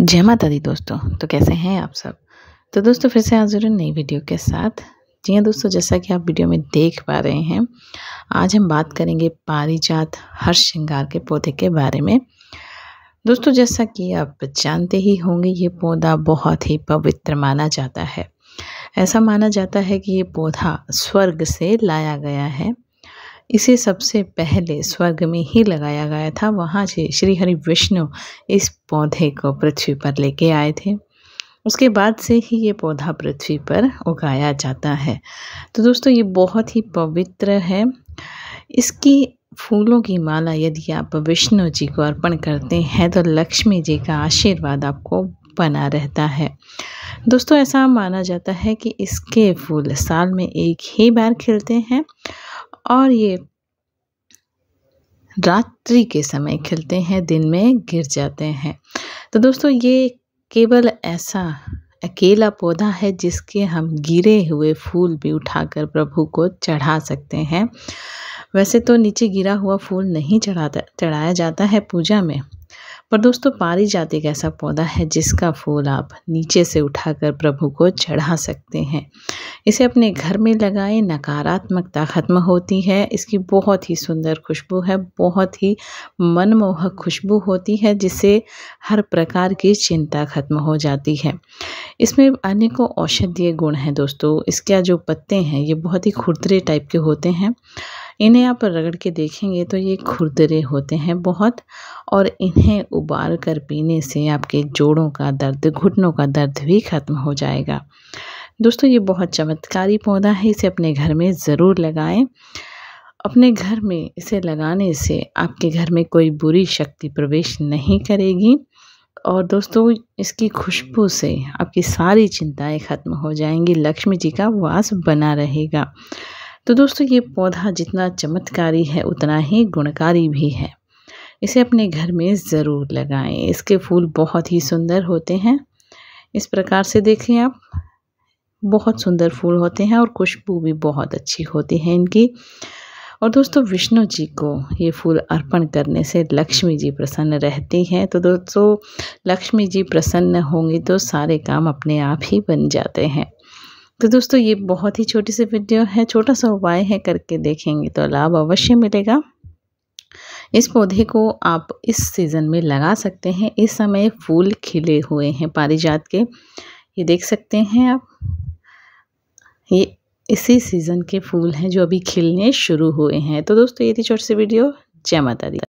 जय माता दी दोस्तों तो कैसे हैं आप सब तो दोस्तों फिर से हाजिर नई वीडियो के साथ जी हाँ दोस्तों जैसा कि आप वीडियो में देख पा रहे हैं आज हम बात करेंगे पारिजात हर श्रृंगार के पौधे के बारे में दोस्तों जैसा कि आप जानते ही होंगे ये पौधा बहुत ही पवित्र माना जाता है ऐसा माना जाता है कि ये पौधा स्वर्ग से लाया गया है इसे सबसे पहले स्वर्ग में ही लगाया गया था वहाँ से श्री हरि विष्णु इस पौधे को पृथ्वी पर लेके आए थे उसके बाद से ही ये पौधा पृथ्वी पर उगाया जाता है तो दोस्तों ये बहुत ही पवित्र है इसकी फूलों की माला यदि आप विष्णु जी को अर्पण करते हैं तो लक्ष्मी जी का आशीर्वाद आपको बना रहता है दोस्तों ऐसा माना जाता है कि इसके फूल साल में एक ही बार खिलते हैं और ये रात्रि के समय खिलते हैं दिन में गिर जाते हैं तो दोस्तों ये केवल ऐसा अकेला पौधा है जिसके हम गिरे हुए फूल भी उठाकर प्रभु को चढ़ा सकते हैं वैसे तो नीचे गिरा हुआ फूल नहीं चढ़ाता चढ़ाया जाता है पूजा में पर दोस्तों पारिजात एक ऐसा पौधा है जिसका फूल आप नीचे से उठाकर प्रभु को चढ़ा सकते हैं इसे अपने घर में लगाएं नकारात्मकता खत्म होती है इसकी बहुत ही सुंदर खुशबू है बहुत ही मनमोहक खुशबू होती है जिससे हर प्रकार की चिंता खत्म हो जाती है इसमें अनेकों औषधीय गुण हैं दोस्तों इसका जो पत्ते हैं ये बहुत ही खुरदरे टाइप के होते हैं इन्हें आप रगड़ के देखेंगे तो ये खुरदरे होते हैं बहुत और इन्हें उबाल कर पीने से आपके जोड़ों का दर्द घुटनों का दर्द भी ख़त्म हो जाएगा दोस्तों ये बहुत चमत्कारी पौधा है इसे अपने घर में ज़रूर लगाएं अपने घर में इसे लगाने से आपके घर में कोई बुरी शक्ति प्रवेश नहीं करेगी और दोस्तों इसकी खुशबू से आपकी सारी चिंताएं ख़त्म हो जाएंगी लक्ष्मी जी का वास बना रहेगा तो दोस्तों ये पौधा जितना चमत्कारी है उतना ही गुणकारी भी है इसे अपने घर में ज़रूर लगाएं इसके फूल बहुत ही सुंदर होते हैं इस प्रकार से देखें आप बहुत सुंदर फूल होते हैं और खुशबू भी बहुत अच्छी होती है इनकी और दोस्तों विष्णु जी को ये फूल अर्पण करने से लक्ष्मी जी प्रसन्न रहती हैं तो दोस्तों लक्ष्मी जी प्रसन्न होंगी तो सारे काम अपने आप ही बन जाते हैं तो दोस्तों ये बहुत ही छोटी सी वीडियो है छोटा सा उपाय है करके देखेंगे तो लाभ अवश्य मिलेगा इस पौधे को आप इस सीज़न में लगा सकते हैं इस समय फूल खिले हुए हैं पारिजात के ये देख सकते हैं आप ये इसी सीज़न के फूल हैं जो अभी खिलने शुरू हुए हैं तो दोस्तों ये थी छोटी सी वीडियो जय माता दी